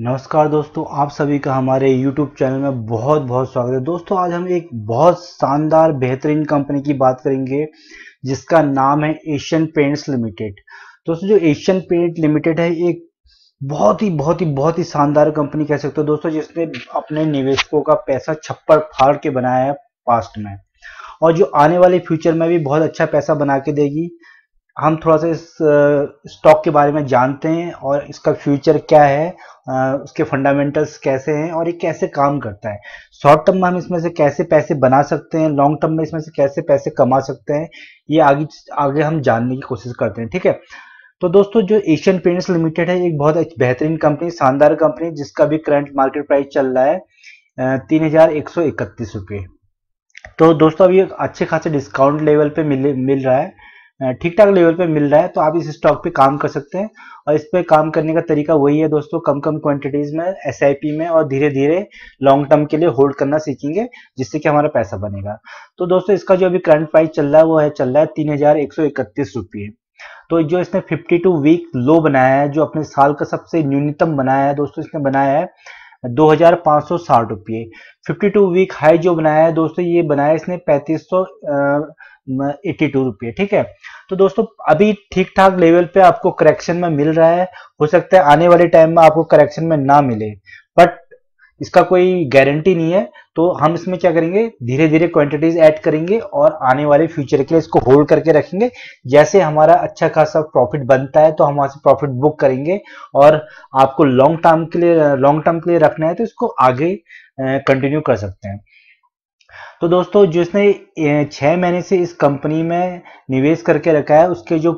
नमस्कार दोस्तों आप सभी का हमारे YouTube चैनल में बहुत बहुत स्वागत है दोस्तों आज हम एक बहुत शानदार बेहतरीन कंपनी की बात करेंगे जिसका नाम है एशियन पेंट्स लिमिटेड दोस्तों जो एशियन पेंट लिमिटेड है एक बहुत ही बहुत ही बहुत ही शानदार कंपनी कह सकते हो दोस्तों जिसने अपने निवेशकों का पैसा छप्पर फाड़ के बनाया है पास्ट में और जो आने वाले फ्यूचर में भी बहुत अच्छा पैसा बना के देगी हम थोड़ा सा इस स्टॉक के बारे में जानते हैं और इसका फ्यूचर क्या है उसके फंडामेंटल्स कैसे हैं और ये कैसे काम करता है शॉर्ट टर्म में हम इसमें से कैसे पैसे बना सकते हैं लॉन्ग टर्म में इसमें से कैसे पैसे कमा सकते हैं ये आगे आगे हम जानने की कोशिश करते हैं ठीक है तो दोस्तों जो एशियन पेंट्स लिमिटेड है एक बहुत बेहतरीन कंपनी शानदार कंपनी जिसका भी करंट मार्केट प्राइस चल रहा है तीन हजार एक सौ इकतीस रुपये तो दोस्तों अभी अच्छे खासे डिस्काउंट लेवल पे मिल मिल रहा है ठीक ठाक लेवल पे मिल रहा है तो आप इस स्टॉक पे काम कर सकते हैं और इस पे काम करने का तरीका वही है दोस्तों कम कम क्वांटिटीज में एस में और धीरे धीरे लॉन्ग टर्म के लिए होल्ड करना सीखेंगे जिससे कि हमारा पैसा बनेगा तो दोस्तों इसका जो अभी करंट प्राइस चल रहा है वो है चल रहा है तीन हजार एक सौ इकतीस रुपये तो जो इसने 52 वीक लो बनाया है जो अपने साल का सबसे न्यूनतम बनाया है दोस्तों इसने बनाया है दो हजार पांच सौ साठ रुपये फिफ्टी टू वीक हाई जो बनाया है दोस्तों ये बनाया इसने पैंतीस सौ एट्टी टू रुपये ठीक है तो दोस्तों अभी ठीक ठाक लेवल पे आपको करेक्शन में मिल रहा है हो सकता है आने वाले टाइम में आपको करेक्शन में ना मिले बट इसका कोई गारंटी नहीं है तो हम इसमें क्या करेंगे धीरे धीरे क्वांटिटीज ऐड करेंगे और आने वाले फ्यूचर के लिए इसको होल्ड करके रखेंगे जैसे हमारा अच्छा खासा प्रॉफिट बनता है तो हम वहां से प्रॉफिट बुक करेंगे और आपको लॉन्ग टर्म के लिए लॉन्ग टर्म के लिए रखना है तो इसको आगे कंटिन्यू कर सकते हैं तो दोस्तों जिसने छः महीने से इस कंपनी में निवेश करके रखा है उसके जो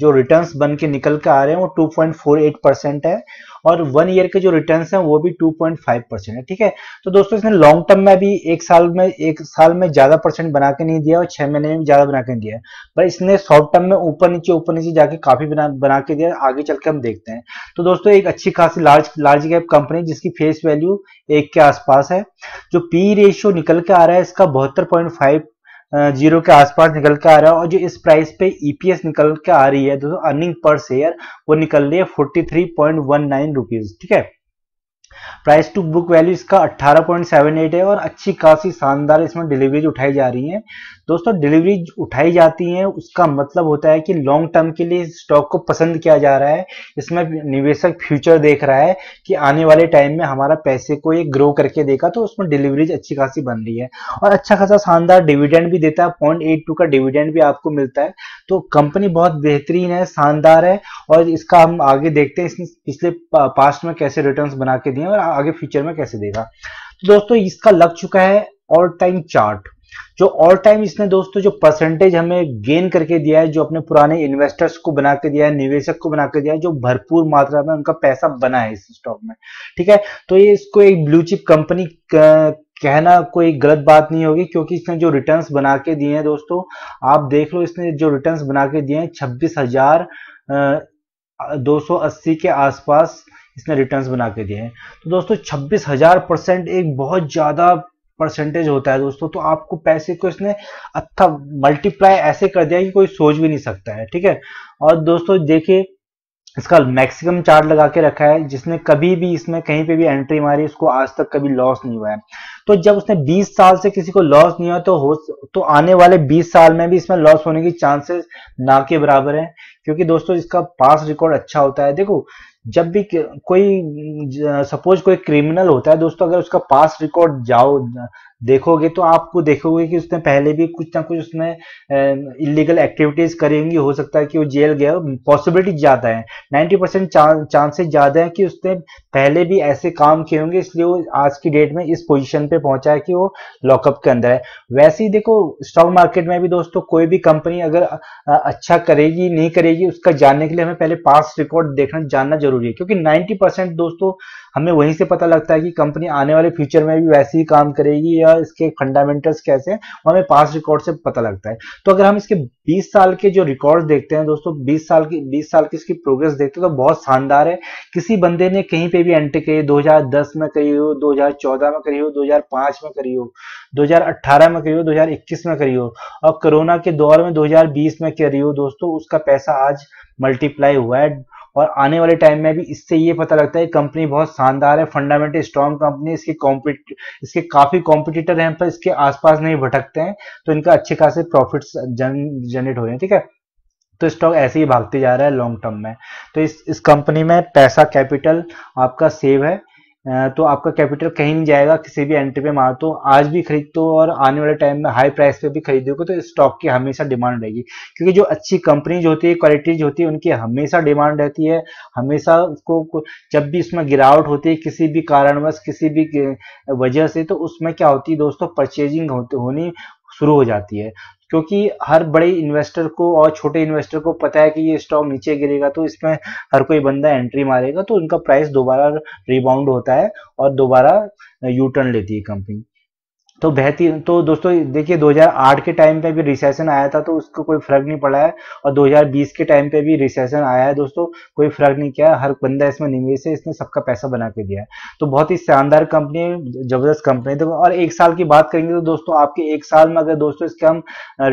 जो रिटर्न्स बन के निकल के आ रहे हैं वो 2.48 परसेंट है और वन ईयर के जो रिटर्न हैं वो भी 2.5 परसेंट है ठीक है तो दोस्तों इसने लॉन्ग टर्म में भी एक साल में एक साल में ज्यादा परसेंट बना के नहीं दिया और छह महीने में ज्यादा बना के नहीं दिया पर इसने शॉर्ट टर्म में ऊपर नीचे ऊपर नीचे जाके काफी बना बना के दिया आगे चल के हम देखते हैं तो दोस्तों एक अच्छी खासी लार्ज लार्ज कैप कंपनी जिसकी फेस वैल्यू एक के आसपास है जो पी रेशियो निकल के आ रहा है इसका बहत्तर पॉइंट फाइव जीरो के आसपास निकल के आ रहा है और जो इस प्राइस पे ईपीएस e निकल के आ रही है दोस्तों अर्निंग पर शेयर वो निकल रही है forty three point one nine rupees ठीक है प्राइस टू बुक वैल्यू इसका 18.78 है और अच्छी खासी शानदार इसमें डिलीवरीज उठाई जा रही हैं दोस्तों डिलीवरीज उठाई जाती हैं उसका मतलब होता है कि लॉन्ग टर्म के लिए स्टॉक को पसंद किया जा रहा है इसमें निवेशक फ्यूचर देख रहा है कि आने वाले टाइम में हमारा पैसे को ये ग्रो करके देखा तो उसमें डिलीवरीज अच्छी खासी बन रही है और अच्छा खासा शानदार डिविडेंड भी देता है पॉइंट का डिविडेंड भी आपको मिलता है तो कंपनी बहुत बेहतरीन है शानदार है और इसका हम आगे देखते हैं इसने पिछले पास्ट में कैसे रिटर्न बना के दिए है और आगे फ्यूचर में कैसे देगा तो दोस्तों इसका लग चुका है ऑल टाइम चार्ट जो ऑल टाइम इसने दोस्तों जो परसेंटेज हमें गेन करके दिया है जो अपने पुराने इन्वेस्टर्स को बना के दिया है निवेशक को बना के दिया है जो भरपूर मात्रा में उनका पैसा बना है इस स्टॉक में ठीक है तो ये इसको एक ब्लू चिप कंपनी कहना कोई गलत बात नहीं होगी क्योंकि इसने जो रिटर्न्स बना के दिए हैं दोस्तों आप देख लो इसने जो रिटर्न्स बना के दिए हैं छब्बीस हजार के आसपास इसने रिटर्न्स बना के दिए हैं तो दोस्तों छब्बीस हजार परसेंट एक बहुत ज़्यादा परसेंटेज होता है दोस्तों तो आपको पैसे को इसने अच्छा मल्टीप्लाई ऐसे कर दिया कि कोई सोच भी नहीं सकता है ठीक है और दोस्तों देखिए इसका मैक्सिमम चार्ट लगा के रखा है जिसने कभी भी इसमें कहीं पे भी एंट्री मारी उसको आज तक कभी लॉस नहीं हुआ है तो जब उसने 20 साल से किसी को लॉस नहीं हुआ तो हो तो आने वाले 20 साल में भी इसमें लॉस होने की चांसेस ना के बराबर है क्योंकि दोस्तों इसका पास रिकॉर्ड अच्छा होता है देखो जब भी कोई सपोज कोई क्रिमिनल होता है दोस्तों अगर उसका पास रिकॉर्ड जाओ देखोगे तो आपको देखोगे कि उसने पहले भी कुछ ना कुछ उसने इलीगल एक्टिविटीज करी होंगी हो सकता है कि वो जेल गया हो पॉसिबिलिटी ज्यादा है 90 परसेंट चांसेस ज्यादा है कि उसने पहले भी ऐसे काम किए होंगे इसलिए वो आज की डेट में इस पोजीशन पे पहुंचा है कि वो लॉकअप के अंदर है वैसे ही देखो स्टॉक मार्केट में भी दोस्तों कोई भी कंपनी अगर अच्छा करेगी नहीं करेगी उसका जानने के लिए हमें पहले पास रिकॉर्ड देखना जानना जरूरी जरूरी है क्योंकि 90 परसेंट दोस्तों हमें वहीं से पता लगता है कि कंपनी आने वाले फ्यूचर में भी वैसे ही काम करेगी या इसके फंडामेंटल्स कैसे हैं वो हमें पास रिकॉर्ड से पता लगता है तो अगर हम इसके 20 साल के जो रिकॉर्ड देखते हैं दोस्तों बीस साल की बीस साल की इसकी प्रोग्रेस देखते हैं तो बहुत शानदार है किसी बंदे ने कहीं पे भी एंट्री करी दो में करी हो दो में करी हो दो में करी हो दो में करी हो दो में करी हो और कोरोना के दौर में दो में करी हो दोस्तों उसका पैसा आज मल्टीप्लाई हुआ है और आने वाले टाइम में भी इससे ये पता लगता है कंपनी बहुत शानदार है फंडामेंटल स्ट्रॉन्ग कंपनी इसके कॉम्पिट इसके काफ़ी कॉम्पिटिटर हैं पर इसके आसपास नहीं भटकते हैं तो इनका अच्छे खासे प्रॉफिट्स जनरेट हो रहे हैं ठीक है तो स्टॉक ऐसे ही भागते जा रहा है लॉन्ग टर्म में तो इस इस कंपनी में पैसा कैपिटल आपका सेव है तो आपका कैपिटल कहीं नहीं जाएगा किसी भी एंट्री पे मार तो आज भी खरीद तो और आने वाले टाइम में हाई प्राइस पे भी खरीदोगे तो स्टॉक की हमेशा डिमांड रहेगी क्योंकि जो अच्छी कंपनी जो होती है क्वालिटीज होती है उनकी हमेशा डिमांड रहती है हमेशा उसको जब भी उसमें गिरावट होती है किसी भी कारणवश किसी भी वजह से तो उसमें क्या होती है दोस्तों परचेजिंग होनी शुरू हो जाती है क्योंकि हर बड़े इन्वेस्टर को और छोटे इन्वेस्टर को पता है कि ये स्टॉक नीचे गिरेगा तो इसमें हर कोई बंदा एंट्री मारेगा तो उनका प्राइस दोबारा रिबाउंड होता है और दोबारा यू टर्न लेती है कंपनी तो बेहतरीन तो दोस्तों देखिए 2008 के टाइम पे भी रिसेशन आया था तो उसको कोई फर्क नहीं पड़ा है और 2020 के टाइम पे भी रिसेशन आया है दोस्तों कोई फर्क नहीं किया हर बंदा इसमें निवेश है इसने सबका पैसा बना के दिया है तो बहुत ही शानदार कंपनी है जबरदस्त कंपनी है और एक साल की बात करेंगे तो दोस्तों आपके एक साल में अगर दोस्तों इसके हम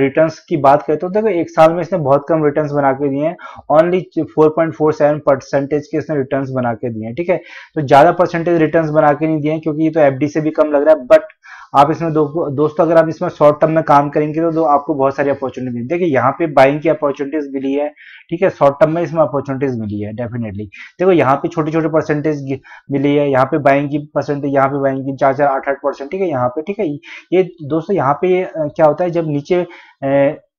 रिटर्न की बात करें तो देखो एक साल में इसने बहुत कम रिटर्न बना के दिए हैं ओनली फोर परसेंटेज के इसने रिटर्न बना के दिए हैं ठीक है तो ज्यादा परसेंटेज रिटर्न बना के नहीं दिए क्योंकि ये तो एफ से भी कम लग रहा है बट आप इसमें दो, दोस्तों अगर आप इसमें शॉर्ट टर्म में काम करेंगे तो, आपको बहुत सारी अपॉर्चुनिटी मिली देखिए यहाँ पे बाइंग की अपॉर्चुनिटीज मिली है ठीक है शॉर्ट टर्म में इसमें अपॉर्चुनिटीज मिली है डेफिनेटली देखो यहाँ पे छोटे छोटे परसेंटेज मिली है यहाँ पे बाइंग की परसेंटेज यहाँ पे बाइंग की चार चार आठ आठ परसेंट ठीक है यहाँ पे ठीक है ये दोस्तों यहाँ पे क्या होता है जब नीचे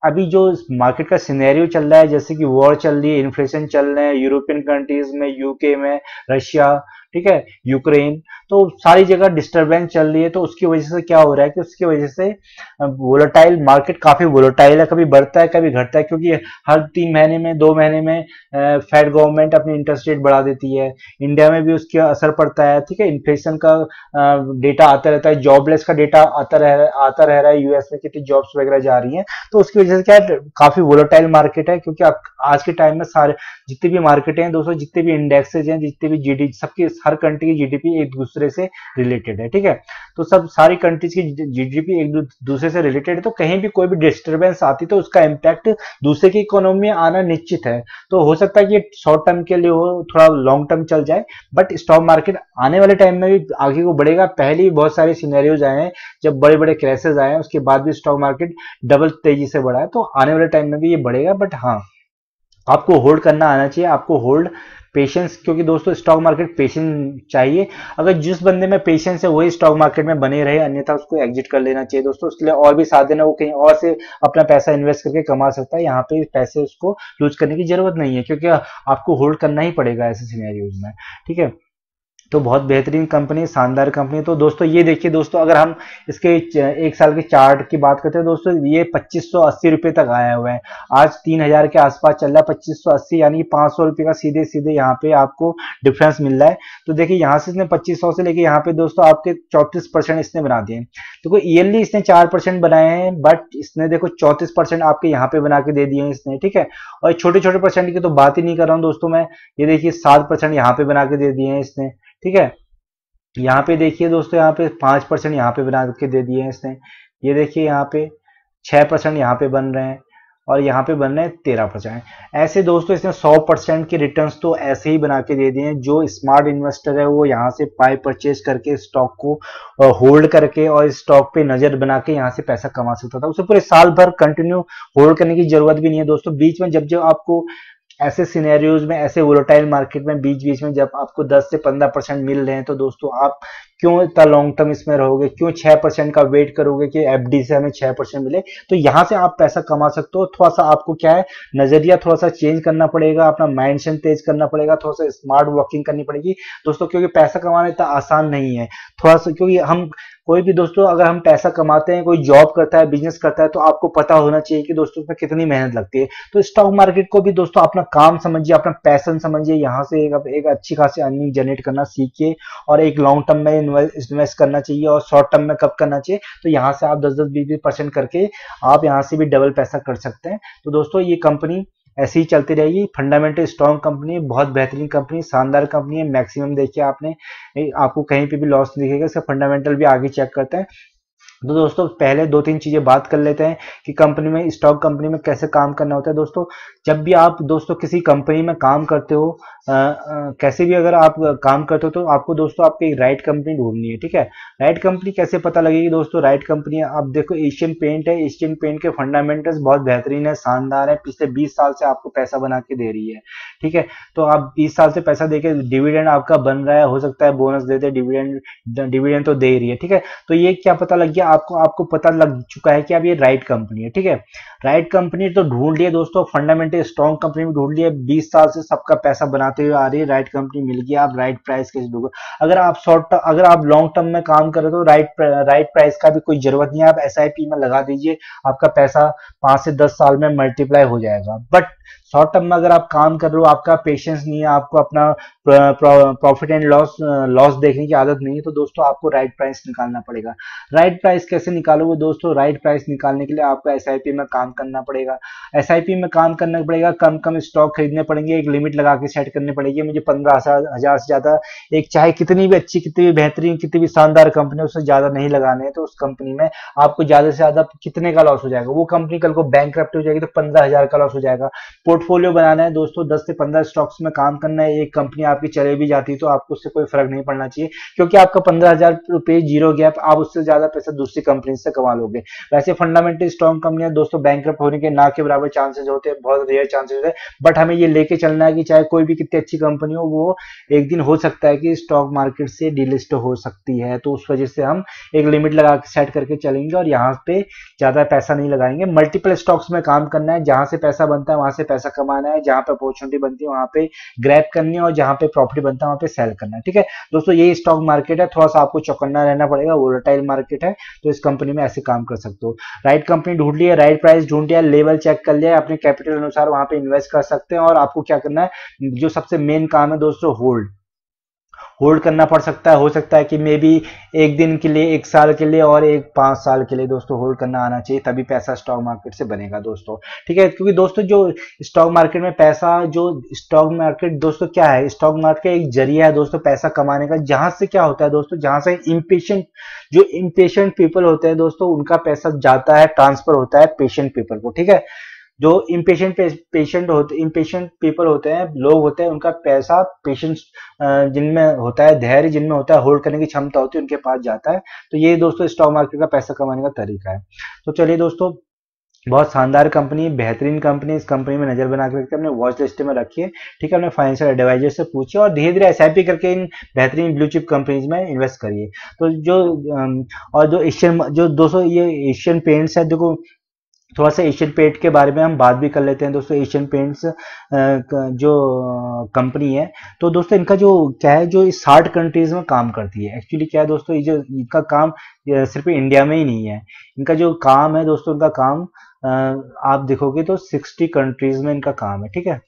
अभी जो मार्केट का सिनेरियो चल रहा है जैसे कि वॉर चल रही है इन्फ्लेशन चल रहे हैं यूरोपियन कंट्रीज में यूके में रशिया ठीक है यूक्रेन तो सारी जगह डिस्टरबेंस चल रही है तो उसकी वजह से क्या हो रहा है कि उसकी वजह से वोलोटाइल मार्केट काफी वोलोटाइल है कभी बढ़ता है कभी घटता है क्योंकि हर तीन महीने में दो महीने में फेड गवर्नमेंट अपनी इंटरेस्ट रेट बढ़ा देती है इंडिया में भी उसका असर पड़ता है ठीक है इन्फ्लेशन का डेटा आता रहता है जॉबलेस का डेटा आता रह आता रह रहा है यूएस में कितनी जॉब्स वगैरह जा रही है तो उसकी वजह से क्या काफी वोलोटाइल मार्केट है क्योंकि आज के टाइम में सारे जितनी भी मार्केटें हैं दोस्तों जितने भी इंडेक्सेज हैं जितने भी जी सबके हर कंट्री की जीडीपी एक दूसरे से रिलेटेड है ठीक है तो सब सारी कंट्रीज की जीडीपी एक दूसरे से रिलेटेड है तो कहीं भी कोई भी डिस्टर्बेंस आती तो उसका इम्पैक्ट दूसरे की इकोनॉमी में आना निश्चित है तो हो सकता है कि शॉर्ट टर्म के लिए हो थोड़ा लॉन्ग टर्म चल जाए बट स्टॉक मार्केट आने वाले टाइम में भी आगे को बढ़ेगा पहले ही बहुत सारे सीनेरियोज आए हैं जब बड़े बड़े क्रैसेज आए हैं उसके बाद भी स्टॉक मार्केट डबल तेजी से बढ़ा है तो आने वाले टाइम में भी ये बढ़ेगा बट हाँ आपको होल्ड करना आना चाहिए आपको होल्ड पेशेंस क्योंकि दोस्तों स्टॉक मार्केट पेशेंस चाहिए अगर जिस बंदे में पेशेंस है वही स्टॉक मार्केट में बने रहे अन्यथा उसको एग्जिट कर लेना चाहिए दोस्तों इसलिए और भी साधन है वो कहीं और से अपना पैसा इन्वेस्ट करके कमा सकता है यहाँ पे पैसे उसको लूज करने की जरूरत नहीं है क्योंकि आपको होल्ड करना ही पड़ेगा ऐसे सीनेरियोज में ठीक है तो बहुत बेहतरीन कंपनी शानदार कंपनी तो दोस्तों ये देखिए दोस्तों अगर हम इसके एक साल के चार्ट की बात करते हैं दोस्तों ये पच्चीस सौ तक आया हुआ है आज तीन हजार के आसपास चल रहा है पच्चीस सौ अस्सी यानी पांच सौ का सीधे सीधे यहाँ पे आपको डिफरेंस मिल रहा है तो देखिए यहाँ से इसने पच्चीस सौ से लेके यहाँ पे दोस्तों आपके चौतीस परसेंट इसने बना दिए देखो तो ईयरली इसने चार परसेंट बनाए हैं बट इसने देखो चौतीस परसेंट आपके यहाँ पे बना के दे दिए इसने ठीक है और छोटे छोटे परसेंट की तो बात ही नहीं कर रहा हूँ दोस्तों मैं ये देखिए सात परसेंट यहाँ पे बना के दे दिए हैं इसने ठीक है यहाँ पे देखिए दोस्तों यहाँ पे पांच परसेंट यहाँ पे बना के दे दिए हैं इसने ये देखिए यहाँ पे छह परसेंट यहाँ पे बन रहे हैं और यहाँ पे बन रहे हैं तेरह परसेंट ऐसे दोस्तों इसने सौ परसेंट के रिटर्न तो ऐसे ही बना के दे दिए हैं जो स्मार्ट इन्वेस्टर है वो यहाँ से पाई परचेज करके स्टॉक को होल्ड करके और स्टॉक पे नजर बना के यहाँ से पैसा कमा सकता था उसे पूरे साल भर कंटिन्यू होल्ड करने की जरूरत भी नहीं है दोस्तों बीच में जब जब आपको ऐसे सिनेरियोज में ऐसे वोलोटाइल मार्केट में बीच बीच में जब आपको 10 से 15 परसेंट मिल रहे हैं तो दोस्तों आप क्यों इतना लॉन्ग टर्म इसमें रहोगे क्यों 6 परसेंट का वेट करोगे कि एफडी से हमें 6 परसेंट मिले तो यहाँ से आप पैसा कमा सकते हो थोड़ा सा आपको क्या है नजरिया थोड़ा सा चेंज करना पड़ेगा अपना माइंड सेट तेज करना पड़ेगा थोड़ा सा स्मार्ट वर्किंग करनी पड़ेगी दोस्तों क्योंकि पैसा कमाना इतना आसान नहीं है थोड़ा सा क्योंकि हम कोई भी दोस्तों अगर हम पैसा कमाते हैं कोई जॉब करता है बिजनेस करता है तो आपको पता होना चाहिए कि दोस्तों उसमें कितनी मेहनत लगती है तो स्टॉक मार्केट को भी दोस्तों अपना काम समझिए अपना पैसन समझिए यहाँ से एक, एक अच्छी खासी अर्निंग जनरेट करना सीखिए और एक लॉन्ग टर्म में इन्वेस्ट करना चाहिए और शॉर्ट टर्म में कब करना चाहिए तो यहाँ से आप दस दस बीस बीस परसेंट करके आप यहाँ से भी डबल पैसा कर सकते हैं तो दोस्तों ये कंपनी ऐसे ही चलती रहेगी फंडामेंटल स्ट्रॉन्ग कंपनी है बहुत बेहतरीन कंपनी शानदार कंपनी है मैक्सिमम देखिए आपने आपको कहीं पे भी लॉस नहीं दिखेगा इसका फंडामेंटल भी आगे चेक करते हैं तो दोस्तों पहले दो तीन चीज़ें बात कर लेते हैं कि कंपनी में स्टॉक कंपनी में कैसे काम करना होता है दोस्तों जब भी आप दोस्तों किसी कंपनी में काम करते हो आ, आ, कैसे भी अगर आप काम करते हो तो आपको दोस्तों आपकी राइट कंपनी ढूंढनी है ठीक है राइट कंपनी कैसे पता लगेगी दोस्तों राइट कंपनी आप देखो एशियन पेंट है एशियन पेंट के फंडामेंटल्स बहुत बेहतरीन है शानदार है पिछले बीस साल से आपको पैसा बना के दे रही है ठीक है तो आप बीस साल से पैसा दे डिविडेंड आपका बन रहा है हो सकता है बोनस देते डिविडेंड डिविडेंड तो दे रही है ठीक है तो ये क्या पता लग गया आपको आपको पता लग चुका है कि अब ये राइट कंपनी है ठीक है राइट कंपनी तो ढूंढ लिया दोस्तों फंडामेंटल स्ट्रॉन्ग कंपनी भी ढूंढ लिया 20 साल से सबका पैसा बनाते हुए आ रही है राइट कंपनी मिल गई आप राइट प्राइस कैसे दोगे अगर आप शॉर्ट टर्म अगर आप लॉन्ग टर्म में काम कर रहे हो तो राइट राइट प्राइस का भी कोई जरूरत नहीं है आप एस में लगा दीजिए आपका पैसा पांच से दस साल में मल्टीप्लाई हो जाएगा बट शॉर्ट टर्म में अगर आप काम कर रहे हो आपका पेशेंस नहीं है आपको अपना प्रॉफिट एंड लॉस लॉस देखने की आदत नहीं है तो दोस्तों आपको राइट प्राइस निकालना पड़ेगा राइट प्राइस कैसे निकालोगे दोस्तों राइट प्राइस निकालने के लिए आपको एस में काम करना पड़ेगा एस में काम करना पड़ेगा कम कम स्टॉक खरीदने पड़ेंगे एक लिमिट लगा के सेट करनी पड़ेगी मुझे पंद्रह हजार से ज्यादा एक चाहे कितनी भी अच्छी कितनी भी बेहतरीन कितनी भी शानदार कंपनी उससे ज्यादा नहीं लगाने तो उस कंपनी में आपको ज्यादा से ज्यादा कितने का लॉस हो जाएगा वो कंपनी कल को बैंक हो जाएगी तो पंद्रह हजार का लॉस हो जाएगा पोर्ट पोर्टफोलियो बनाना है दोस्तों 10 से 15 स्टॉक्स में काम करना है एक कंपनी आपकी चले भी जाती है तो आपको उससे कोई फर्क नहीं पड़ना चाहिए क्योंकि आपका पंद्रह हजार रुपये जीरो गैप आप उससे ज्यादा पैसा दूसरी कंपनी से कमा लोगे वैसे फंडामेंटल स्ट्रॉन्ग कंपनियां दोस्तों बैंक होने के ना के बराबर चांसेस होते हैं बहुत रेयर चांसेस होते हैं बट हमें ये लेके चलना है कि चाहे कोई भी कितनी अच्छी कंपनी हो वो एक दिन हो सकता है कि स्टॉक मार्केट से डिलिस्ट हो सकती है तो उस वजह से हम एक लिमिट लगा सेट करके चलेंगे और यहाँ पे ज्यादा पैसा नहीं लगाएंगे मल्टीपल स्टॉक्स में काम करना है जहां से पैसा बनता है वहां से पैसा कमाना है जहां पे अपॉर्चुनिटी बनती है वहां पे ग्रैप करनी है और जहां पे प्रॉपर्टी बनता है वहां पे सेल करना है ठीक है दोस्तों ये स्टॉक मार्केट है थोड़ा सा आपको चौकन्ना रहना पड़ेगा वोलेटाइल मार्केट है तो इस कंपनी में ऐसे काम कर सकते हो राइट कंपनी ढूंढ लिया राइट प्राइस ढूंढ लिया लेवल चेक कर लिया अपने कैपिटल अनुसार वहां पे इन्वेस्ट कर सकते हैं और आपको क्या करना है जो सबसे मेन काम है दोस्तों होल्ड होल्ड करना पड़ सकता है हो सकता है कि मे बी एक दिन के लिए एक साल के लिए और एक पाँच साल के लिए दोस्तों होल्ड करना आना चाहिए तभी पैसा स्टॉक मार्केट से बनेगा दोस्तों ठीक है क्योंकि दोस्तों जो स्टॉक मार्केट में पैसा जो स्टॉक मार्केट दोस्तों क्या है स्टॉक मार्केट एक जरिया है दोस्तों पैसा कमाने का जहाँ से क्या होता है दोस्तों जहाँ से इम्पेशेंट जो इम्पेशेंट पीपल होते हैं दोस्तों उनका पैसा जाता है ट्रांसफर होता है पेशेंट पीपल को ठीक है जो इम्पेशेंट पेशेंट होते इम्पेशेंट पीपल होते हैं लोग होते हैं उनका पैसा पेशेंट जिनमें होता है धैर्य जिनमें होता है होल्ड करने की क्षमता होती है उनके पास जाता है तो ये दोस्तों स्टॉक मार्केट का पैसा कमाने का तरीका है तो चलिए दोस्तों बहुत शानदार कंपनी बेहतरीन कंपनी इस कंपनी में नजर बना के रखते हैं अपने वॉच लिस्ट में रखिए ठीक है अपने फाइनेंशियल एडवाइजर से पूछिए और धीरे धीरे एसआईपी करके इन बेहतरीन ब्लू चिप कंपनीज में इन्वेस्ट करिए तो जो और जो एशियन जो दोस्तों ये एशियन पेंट्स है देखो थोड़ा सा एशियन पेंट के बारे में हम बात भी कर लेते हैं दोस्तों एशियन पेंट्स जो कंपनी है तो दोस्तों इनका जो क्या है जो साठ कंट्रीज में काम करती है एक्चुअली क्या है दोस्तों ये जो इनका काम सिर्फ इंडिया में ही नहीं है इनका जो काम है दोस्तों इनका काम आप देखोगे तो 60 कंट्रीज में इनका काम है ठीक है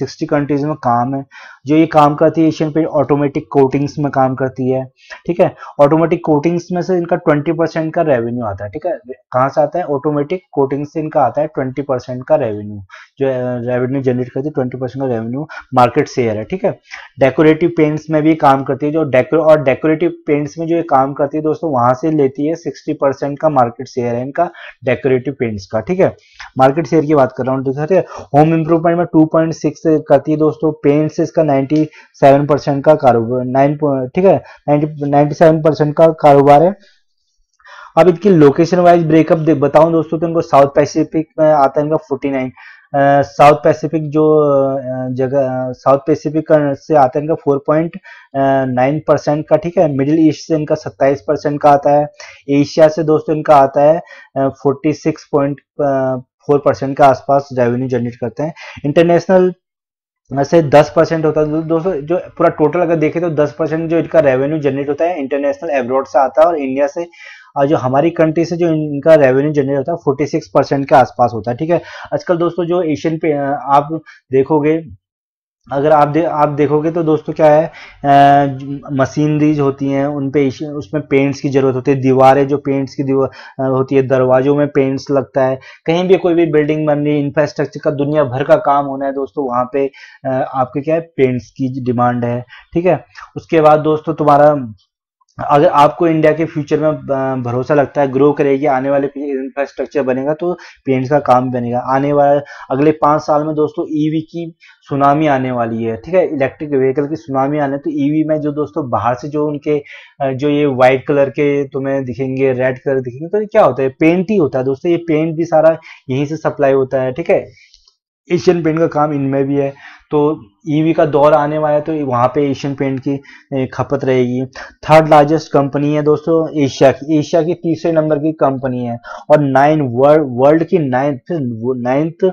60 कंट्रीज में काम है जो ये काम करती है एशियन पेंट ऑटोमेटिक कोटिंग्स में काम करती है ठीक है ऑटोमेटिक कोटिंग्स में से इनका 20 परसेंट का रेवेन्यू आता है ठीक है कहाँ से आता है ऑटोमेटिक कोटिंग से इनका आता है ट्वेंटी परसेंट का रेवेन्यू जो रेवेन्यू जनरेट करती है ट्वेंटी परसेंट का रेवेन्यू मार्केट शेयर है ठीक है डेकोरेटिव पेंट्स में भी काम करती है जो डेको और डेकोरेटिव पेंट्स में जो ये काम करती है दोस्तों वहां से लेती है सिक्सटी परसेंट का मार्केट शेयर है इनका डेकोरेटिव पेंट्स का ठीक है मार्केट शेयर की बात कर रहा हूँ ठीक है होम इंप्रूवमेंट में टू पॉइंट सिक्स करती है दोस्तों पेंट्स इसका नाइन्टी सेवन परसेंट का कारोबार नाइन ठीक है नाइन्टी नाइन्टी सेवन परसेंट का कारोबार है अब इनकी लोकेशन वाइज ब्रेकअप बताऊं दोस्तों तो इनको साउथ पैसिफिक में आता है इनका 49 साउथ पैसिफिक जो जगह साउथ पैसिफिक से आता है इनका 4.9 परसेंट का ठीक है मिडिल ईस्ट से इनका 27 परसेंट का आता है एशिया से दोस्तों इनका आता है फोर्टी पॉइंट फोर परसेंट के आसपास रेवेन्यू जनरेट करते हैं इंटरनेशनल से दस परसेंट होता है दोस्तों जो पूरा टोटल अगर देखें तो दस परसेंट जो इनका रेवेन्यू जनरेट होता है इंटरनेशनल एब्रॉड से आता है और इंडिया से और जो हमारी कंट्री से जो इनका रेवेन्यू जनरेट होता है फोर्टी सिक्स परसेंट के आसपास होता है ठीक है आजकल दोस्तों जो एशियन पे आप देखोगे अगर आप दे, आप देखोगे तो दोस्तों क्या है मशीनरीज होती हैं उन पे उसमें पेंट्स की ज़रूरत होती है दीवारें जो पेंट्स की दीवार होती है दरवाजों में पेंट्स लगता है कहीं भी कोई भी बिल्डिंग बन रही है इंफ्रास्ट्रक्चर का दुनिया भर का काम होना है दोस्तों वहाँ पे आपके क्या है पेंट्स की डिमांड है ठीक है उसके बाद दोस्तों तुम्हारा अगर आपको इंडिया के फ्यूचर में भरोसा लगता है ग्रो करेगी आने वाले इंफ्रास्ट्रक्चर बनेगा तो पेंट्स का काम बनेगा आने वाले अगले पांच साल में दोस्तों ईवी e की सुनामी आने वाली है ठीक है इलेक्ट्रिक व्हीकल की सुनामी आने तो ईवी e में जो दोस्तों बाहर से जो उनके जो ये व्हाइट कलर के तुम्हें दिखेंगे रेड कलर दिखेंगे तो क्या होता है पेंट ही होता है दोस्तों ये पेंट भी सारा यहीं से सप्लाई होता है ठीक है एशियन पेंट का काम इनमें भी है तो ईवी e का दौर आने वाला है तो वहाँ पे एशियन पेंट की खपत रहेगी थर्ड लार्जेस्ट कंपनी है दोस्तों एशिया की एशिया की तीसरे नंबर की कंपनी है और नाइन वर्ल्ड वर्ल्ड की नाइन्थ नाइन्थ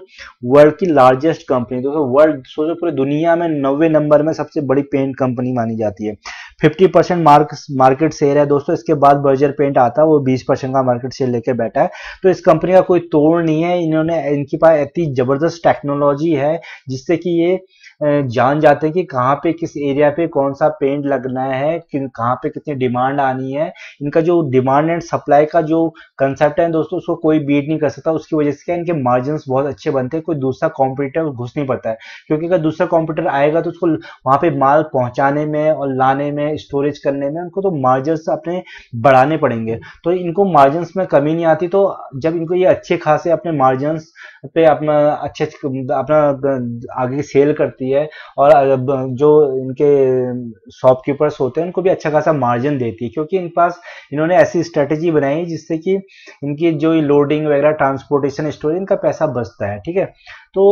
वर्ल्ड की लार्जेस्ट कंपनी दोस्तों वर्ल्ड सोचो पूरे दुनिया में नब्बे नंबर में सबसे बड़ी पेंट कंपनी मानी जाती है fifty percent mark market share है दोस्तों इसके बाद बर्जर पेंट आता है वो बीस परसेंट का मार्केट शेयर लेकर बैठा है तो इस कंपनी का कोई तोड़ नहीं है इन्होंने इनके पास इतनी जबरदस्त टेक्नोलॉजी है जिससे कि ये जान जाते हैं कि कहाँ पे किस एरिया पे कौन सा पेंट लगना है किन कहाँ पे कितनी डिमांड आनी है इनका जो डिमांड एंड सप्लाई का जो कंसेप्ट है दोस्तों उसको कोई बीट नहीं कर सकता उसकी वजह से क्या इनके मार्जिन बहुत अच्छे बनते हैं कोई दूसरा कॉम्पिटिटर घुस नहीं पड़ता है क्योंकि अगर दूसरा कॉम्पिटिटर आएगा तो उसको वहाँ पे माल पहुँचाने में और लाने में स्टोरेज करने में उनको तो मार्जिन अपने बढ़ाने पड़ेंगे तो इनको मार्जिन में कमी नहीं आती तो जब इनको ये अच्छे खासे अपने मार्जिन पे अपना अच्छे अपना आगे सेल करती देती है और जो इनके शॉपकीपर्स होते हैं उनको भी अच्छा खासा मार्जिन देती है क्योंकि इनके पास इन्होंने ऐसी स्ट्रेटेजी बनाई जिससे कि इनकी जो लोडिंग वगैरह ट्रांसपोर्टेशन स्टोरेज इनका पैसा बचता है ठीक है तो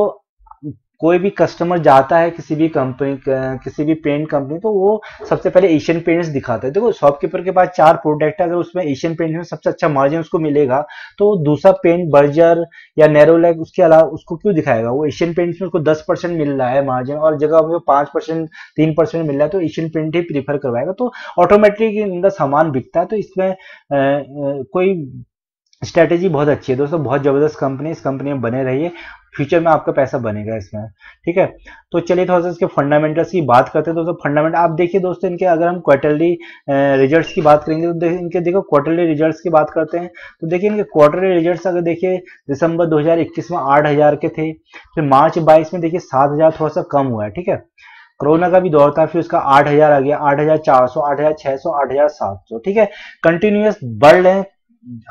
कोई भी कस्टमर जाता है किसी भी कंपनी किसी भी पेंट कंपनी तो वो सबसे पहले एशियन पेंट्स दिखाता है देखो शॉपकीपर के पास चार प्रोडक्ट है अगर उसमें एशियन पेंट में सबसे अच्छा मार्जिन उसको मिलेगा तो दूसरा पेंट बर्जर या नैरोलैक उसके अलावा उसको क्यों दिखाएगा वो एशियन पेंट्स में उसको दस परसेंट मिल रहा है मार्जिन और जगह उसको पाँच परसेंट तीन परसेंट मिल रहा है तो एशियन पेंट ही प्रीफर करवाएगा तो ऑटोमेटिक इनका सामान बिकता है तो इसमें कोई स्ट्रैटेजी बहुत अच्छी है दोस्तों बहुत ज़बरदस्त कंपनी इस कंपनी में बने रहिए फ्यूचर में आपका पैसा बनेगा इसमें ठीक है तो चलिए थोड़ा सा इसके फंडामेंटल्स की बात करते हैं दोस्तों फंडामेंटल आप देखिए दोस्तों इनके अगर हम क्वार्टरली रिजल्ट्स की बात करेंगे तो दे, इनके देखो क्वार्टरली रिजल्ट्स की बात करते हैं तो देखिए इनके क्वार्टरली रिजल्ट्स अगर देखिए दिसंबर 2021 में हजार के थे फिर मार्च बाईस में देखिए हजार थोड़ा सा कम हुआ है ठीक है कोरोना का भी दौर था फिर उसका 8000 आ गया 8400 8600 8700 ठीक है कंटिन्यूस बढ़ रहे हैं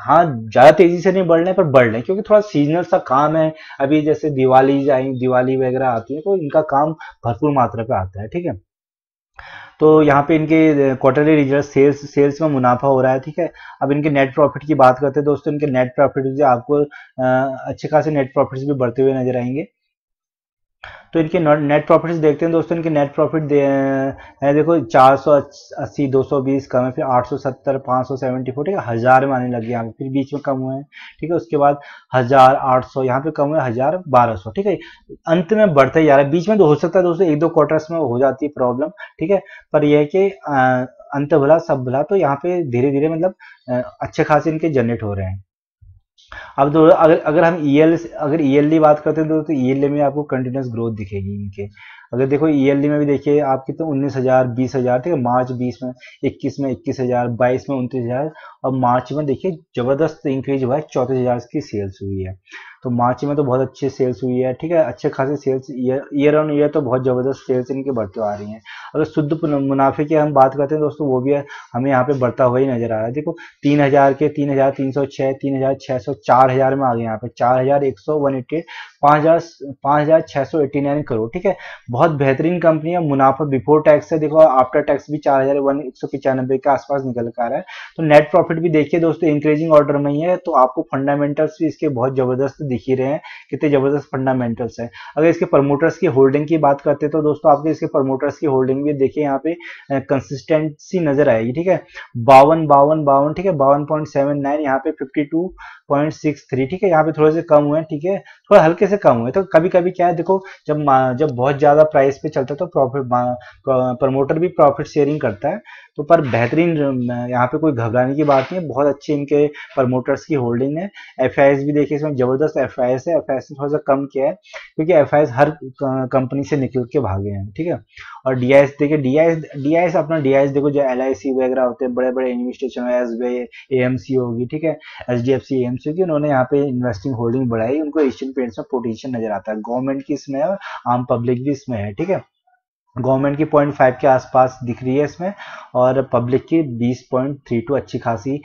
हाँ ज्यादा तेजी से नहीं बढ़ रहे पर बढ़ रहे हैं क्योंकि थोड़ा सीजनल सा काम है अभी जैसे दिवाली आई दिवाली वगैरह आती है तो इनका काम भरपूर मात्रा पे आता है ठीक है तो यहाँ पे इनके क्वार्टरली रिजल्ट सेल्स सेल्स में मुनाफा हो रहा है ठीक है अब इनके नेट प्रॉफिट की बात करते हैं दोस्तों इनके नेट प्रॉफिट आपको अच्छे खासे नेट प्रॉफिट भी बढ़ते हुए नजर आएंगे तो इनके नेट प्रॉफिट्स देखते हैं दोस्तों इनके नेट प्रॉफिट दे, है देखो चार सौ अस्सी दो सौ बीस कम है फिर आठ सौ सत्तर पाँच सौ सेवेंटी फोर ठीक है हज़ार में आने लगे यहाँ पे फिर बीच में कम हुए हैं ठीक है उसके बाद हज़ार आठ सौ यहाँ पे कम हुए हज़ार बारह सौ ठीक है अंत में बढ़ते ही जा रहा है बीच में तो हो सकता है दोस्तों एक दो क्वार्टर्स में हो जाती है प्रॉब्लम ठीक है पर यह है कि अंत भला सब भला तो यहाँ पे धीरे धीरे मतलब अच्छे खासे इनके जनरेट हो रहे हैं अब दो तो अगर अगर हम ई e एल अगर ई e एल बात करते हैं तो ई तो एल e में आपको कंटिन्यूस ग्रोथ दिखेगी इनके अगर देखो ईयरली e में भी देखिए आप कितने तो उन्नीस हज़ार बीस हज़ार ठीक है मार्च बीस में इक्कीस में इक्कीस हज़ार बाईस में उनतीस हज़ार और मार्च में देखिए ज़बरदस्त इंक्रीज हुआ है चौतीस हज़ार की सेल्स हुई है तो मार्च में तो बहुत अच्छी सेल्स हुई है ठीक है अच्छे खासे सेल्स ईयर ऑन ईयर तो बहुत ज़बरदस्त सेल्स इनकी बढ़ते आ रही है अगर शुद्ध मुनाफे की हम बात करते हैं दोस्तों वो भी हमें यहाँ पे बढ़ता हुआ ही नज़र आ रहा है देखो तीन हज़ार के तीन हज़ार तीन सौ छह तीन हज़ार छह सौ चार हज़ार में आ गए यहाँ पे चार हज़ार एक सौ वन एट्टी पांच हज़ार पांच हज़ार छह सौ एट्टी नाइन करोड़ ठीक है बहुत बेहतरीन कंपनी है मुनाफा बिफोर टैक्स है देखो आफ्टर टैक्स भी चार हजार वन एक सौ पिचानबे के आसपास निकल कर रहा है तो नेट प्रॉफिट भी देखिए दोस्तों इंक्रीजिंग ऑर्डर में ही है तो आपको फंडामेंटल्स भी इसके बहुत जबरदस्त दिख ही रहे हैं कितने जबरदस्त फंडामेंटल्स है अगर इसके प्रमोटर्स की होल्डिंग की बात करते तो दोस्तों आपके इसके प्रमोटर्स की होल्डिंग भी देखिए यहाँ पे कंसिस्टेंसी नजर आएगी ठीक है बावन बावन बावन ठीक है बावन पॉइंट सेवन नाइन यहाँ पे fifty two point six three ठीक है यहाँ पे थोड़े से कम हुए ठीक है थोड़ा हल्के से कम हुए तो कभी कभी क्या है देखो जब जब बहुत ज्यादा प्राइस पे चलता है तो प्रॉफिट प्रमोटर भी प्रॉफिट शेयरिंग करता है तो पर बेहतरीन यहाँ पे कोई घबराने की बात नहीं है बहुत अच्छी इनके प्रमोटर्स की होल्डिंग है एफ भी देखिए इसमें जबरदस्त एफ है एफ ने थोड़ा सा कम किया है क्योंकि एफ हर कंपनी से निकल के भागे हैं ठीक है और डी आई एस देखिए डी डी अपना डी देखो जो एल वगैरह होते हैं बड़े बड़े इन्वेस्टेशन एस बी ए होगी ठीक है H D F C M C होगी उन्होंने यहाँ पे इन्वेस्टिंग होल्डिंग बढ़ाई उनको एशियन पेंट्स में पोटेंशियल नजर आता है गवर्नमेंट की इसमें है आम पब्लिक भी इसमें है ठीक है गवर्नमेंट की पॉइंट फाइव के आसपास दिख रही है इसमें और पब्लिक की बीस पॉइंट थ्री टू अच्छी खासी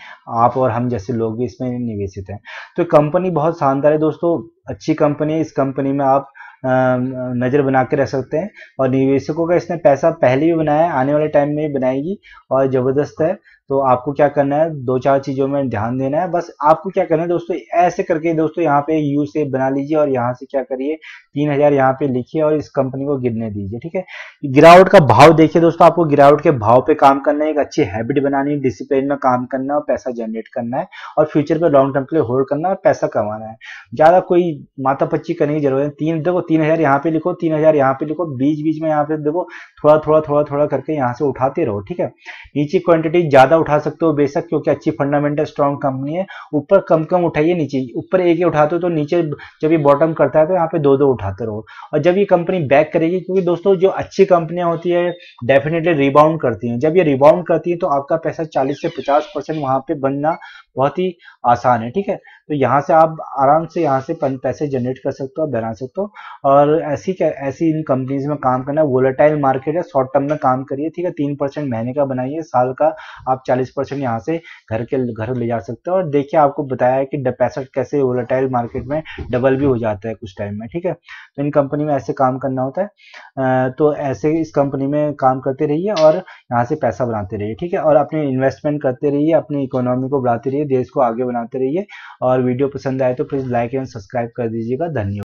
आप और हम जैसे लोग भी इसमें निवेशित हैं तो कंपनी बहुत शानदार है दोस्तों अच्छी कंपनी है इस कंपनी में आप नज़र बना के रह सकते हैं और निवेशकों का इसने पैसा पहले भी बनाया आने वाले टाइम में भी बनाएगी और ज़बरदस्त है तो आपको क्या करना है दो चार चीज़ों में ध्यान देना है बस आपको क्या करना है दोस्तों ऐसे करके दोस्तों यहाँ पे यू से बना लीजिए और यहाँ से क्या करिए तीन हज़ार यहाँ पे लिखिए और इस कंपनी को गिरने दीजिए ठीक है गिरावट का भाव देखिए दोस्तों आपको गिरावट के भाव पे काम करना है एक अच्छी हैबिट बनानी है डिसिप्लिन में काम करना है और पैसा जनरेट करना है और फ्यूचर पर लॉन्ग टर्म के लिए होल्ड करना है पैसा कमाना है ज़्यादा कोई माता पच्ची करने की जरूरत है तीन देखो तीन हज़ार यहाँ पे लिखो तीन हज़ार यहाँ पे लिखो बीच बीच में यहाँ पे देखो थोड़ा थोड़ा थोड़ा थोड़ा करके यहाँ से उठाते रहो ठीक है नीचे क्वांटिटी ज़्यादा उठा सकते हो बेशक क्योंकि अच्छी फंडामेंटल स्ट्रॉन्ग कंपनी है ऊपर कम कम उठाइए नीचे ऊपर एक ही उठाते हो तो नीचे जब ये बॉटम करता है तो यहाँ पे दो दो उठाते रहो और जब ये कंपनी बैक करेगी क्योंकि दोस्तों जो अच्छी कंपनियां होती है डेफिनेटली रिबाउंड करती हैं जब ये रिबाउंड करती है तो आपका पैसा चालीस से पचास परसेंट वहां पर बनना बहुत ही आसान है ठीक है तो यहाँ से आप आराम से यहाँ से पैसे जनरेट कर सकते हो बना सकते हो और ऐसी क्या ऐसी इन कंपनीज में काम करना वोलेटाइल मार्केट है शॉर्ट टर्म में काम करिए ठीक है तीन परसेंट महीने का बनाइए साल का आप चालीस परसेंट यहाँ से घर के घर ले जा सकते हो और देखिए आपको बताया है कि पैसा कैसे वोलेटाइल मार्केट में डबल भी हो जाता है कुछ टाइम में ठीक है तो इन कंपनी में ऐसे काम करना होता है तो ऐसे इस कंपनी में काम करते रहिए और यहाँ से पैसा बनाते रहिए ठीक है और अपने इन्वेस्टमेंट करते रहिए अपनी इकोनॉमी को बढ़ाते रहिए देश को आगे बनाते रहिए और वीडियो पसंद आए तो प्लीज़ लाइक एंड सब्सक्राइब कर दीजिएगा धन्यवाद